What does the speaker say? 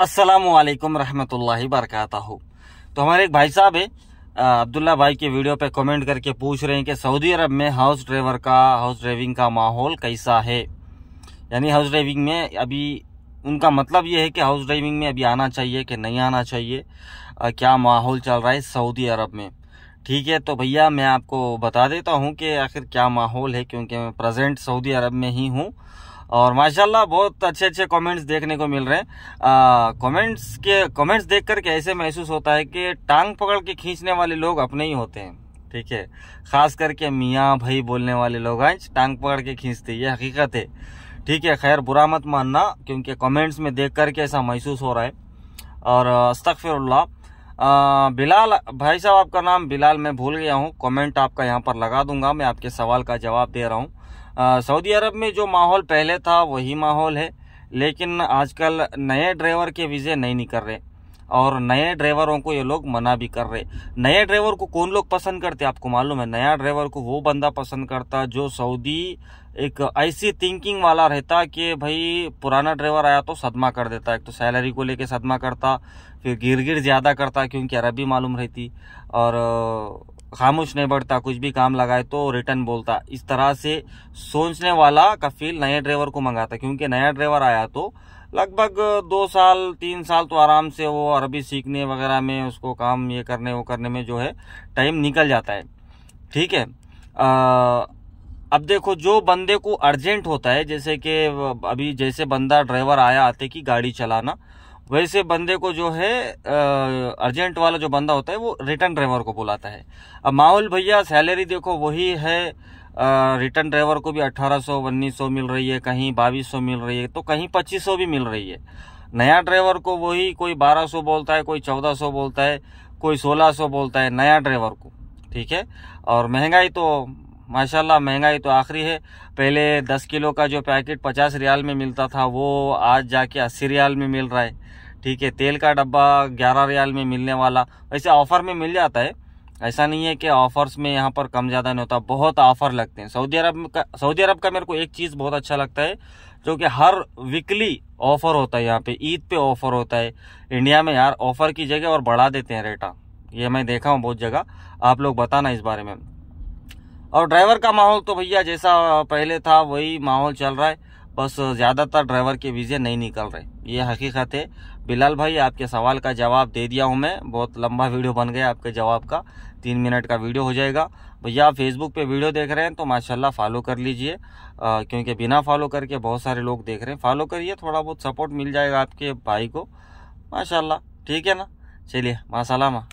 असलकम रहमतुल्लाहि बरकता तो हमारे एक भाई साहब है अब्दुल्ला भाई के वीडियो पे कमेंट करके पूछ रहे हैं कि सऊदी अरब में हाउस ड्राइवर का हाउस ड्राइविंग का माहौल कैसा है यानी हाउस ड्राइविंग में अभी उनका मतलब ये है कि हाउस ड्राइविंग में अभी आना चाहिए कि नहीं आना चाहिए आ, क्या माहौल चल रहा है सऊदी अरब में ठीक है तो भैया मैं आपको बता देता हूँ कि आखिर क्या माहौल है क्योंकि मैं प्रेजेंट सऊदी अरब में ही हूँ और माशाल्लाह बहुत अच्छे अच्छे कमेंट्स देखने को मिल रहे हैं कमेंट्स के कमेंट्स देख करके ऐसे महसूस होता है कि टांग पकड़ के खींचने वाले लोग अपने ही होते हैं ठीक है खास करके मियाँ भाई बोलने वाले लोग आज टांग पकड़ के खींचते ये हकीकत है ठीक है खैर बुरा मत मानना क्योंकि कमेंट्स में देख करके ऐसा महसूस हो रहा है और अस्तफ़िरल्ला बिलाल भाई साहब आपका नाम बिलाल मैं भूल गया हूँ कमेंट आपका यहाँ पर लगा दूंगा मैं आपके सवाल का जवाब दे रहा हूँ सऊदी अरब में जो माहौल पहले था वही माहौल है लेकिन आजकल नए ड्राइवर के वीज़े नहीं निकल रहे और नए ड्राइवरों को ये लोग मना भी कर रहे नए ड्राइवर को कौन लोग पसंद करते आपको मालूम है नया ड्राइवर को वो बंदा पसंद करता जो सऊदी एक ऐसी थिंकिंग वाला रहता कि भाई पुराना ड्राइवर आया तो सदमा कर देता एक तो सैलरी को लेके सदमा करता फिर गिर गिर ज़्यादा करता क्योंकि अरबी मालूम रहती और खामोश नहीं बढ़ता कुछ भी काम लगाए तो रिटर्न बोलता इस तरह से सोचने वाला का फील नए ड्राइवर को मंगाता क्योंकि नया ड्राइवर आया तो लगभग दो साल तीन साल तो आराम से वो अरबी सीखने वगैरह में उसको काम ये करने वो करने में जो है टाइम निकल जाता है ठीक है आ, अब देखो जो बंदे को अर्जेंट होता है जैसे कि अभी जैसे बंदा ड्राइवर आया आते कि गाड़ी चलाना वैसे बंदे को जो है अर्जेंट वाला जो बंदा होता है वो रिटर्न ड्राइवर को बुलाता है अब माहौल भैया सैलरी देखो वही है रिटर्न ड्राइवर को भी 1800 1900 मिल रही है कहीं सौ मिल रही है तो कहीं 2500 भी मिल रही है नया ड्राइवर को वही कोई 1200 बोलता है कोई 1400 बोलता है कोई 1600 बोलता है नया ड्राइवर को ठीक है और महंगाई तो माशाल्लाह महंगाई तो आखिरी है पहले दस किलो का जो पैकेट पचास रियाल में मिलता था वो आज जाके अस्सी रियाल में मिल रहा है ठीक है तेल का डब्बा ग्यारह रियाल में मिलने वाला वैसे ऑफ़र में मिल जाता है ऐसा नहीं है कि ऑफ़र्स में यहाँ पर कम ज़्यादा नहीं होता बहुत ऑफ़र लगते हैं सऊदी अरब का सऊदी अरब का मेरे को एक चीज़ बहुत अच्छा लगता है जो कि हर वीकली ऑफ़र होता है यहाँ पे ईद पे ऑफ़र होता है इंडिया में यार ऑफ़र की जगह और बढ़ा देते हैं रेटा ये मैं देखा हूँ बहुत जगह आप लोग बताना इस बारे में और ड्राइवर का माहौल तो भैया जैसा पहले था वही माहौल चल रहा है बस ज़्यादातर ड्राइवर के वीज़े नहीं निकल रहे ये हकीकत है बिलाल भाई आपके सवाल का जवाब दे दिया हूँ मैं बहुत लंबा वीडियो बन गया आपके जवाब का तीन मिनट का वीडियो हो जाएगा भैया आप फेसबुक पे वीडियो देख रहे हैं तो माशाल्लाह फॉलो कर लीजिए क्योंकि बिना फॉलो करके बहुत सारे लोग देख रहे हैं फॉलो करिए थोड़ा बहुत सपोर्ट मिल जाएगा आपके भाई को माशाला ठीक है ना चलिए माँ